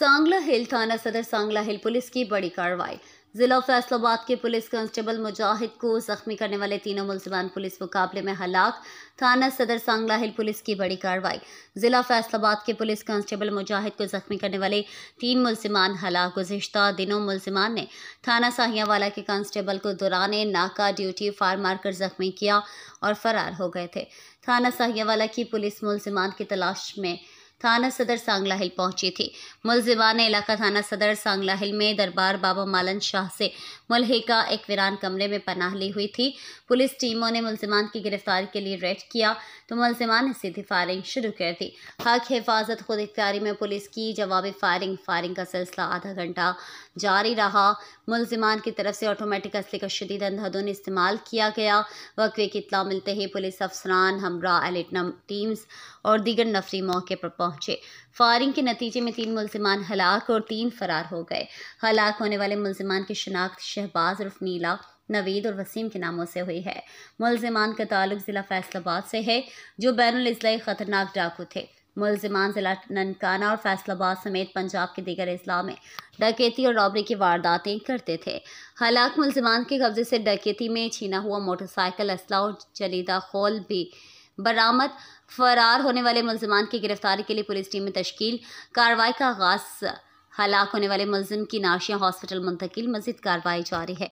सांगला हिल थाना सदर सांगला हिल पुलिस की बड़ी कार्रवाई जिला फैसलाबाद के पुलिस कांस्टेबल मुजाहिद को जख्मी करने वाले तीनों मुलजमान पुलिस मुकाबले में हलाक थाना सदर सांगला हिल पुलिस की बड़ी कार्रवाई जिला फैसलाबाद के पुलिस कांस्टेबल मुजाहिद को जख्मी करने वाले तीन मुलजमान हलाक गुजशत दिनों मुलजमान ने थाना साहियावाला के कांस्टेबल को दौरान नाका ड्यूटी फार मारकर जख्मी किया और फरार हो गए थे थाना साहियावाला की पुलिस मुलजमान की तलाश में थाना सदर सांगला हिल पहुंची थी मुलजिमान ने इलाका थाना सदर सांगला हिल में दरबार बाबा मालन शाह से मुलहिका एक वीरान कमरे में पनाह ली हुई थी पुलिस टीमों ने मुलजिमान की गिरफ्तारी के लिए रेड किया तो मुलजिमान ने सीधी फायरिंग शुरू कर दी हक हिफाजत खुद इख्तियारी में पुलिस की जवाबी फायरिंग फायरिंग का सिलसिला आधा घंटा जारी रहा मुलजिमान की तरफ से ऑटोमेटिक असले का शदीद अंधाधुन इस्तेमाल किया गया वक्वे की इतला मिलते ही पुलिस अफसरान हमरा एलिटनम टीम्स और दीगर नफरी मौके पर पहुंचे फायरिंग के नतीजे में तीन मुलजमान हलाक और तीन फरार हो गए हलाक होने वाले मुलजमान की शनाख्त शहबाज उर्फ नीला नवीद और वसीम के नामों से हुई है मुलजमान का ताल्लुक ज़िला फैसलाबाद से है जो बैन अजलाई ख़तरनाक डाकू थे मुलजमान ज़िला ननकाना और फैसलाबाद समेत पंजाब के दीगर अजला में डकैती और रॉबरी की वारदातें करते थे हालांकि मुलजमान के कब्जे से डकैती में छीना हुआ मोटरसाइकिल असला और जलीदा खोल भी बरामद फरार होने वाले मुलजमान की गिरफ्तारी के लिए पुलिस टीम में तश्कील कार्रवाई का आगाज़ हलाक होने वाले मुलजिम की नाशियाँ हॉस्पिटल मुंतकिल मजीद कार्रवाई जारी है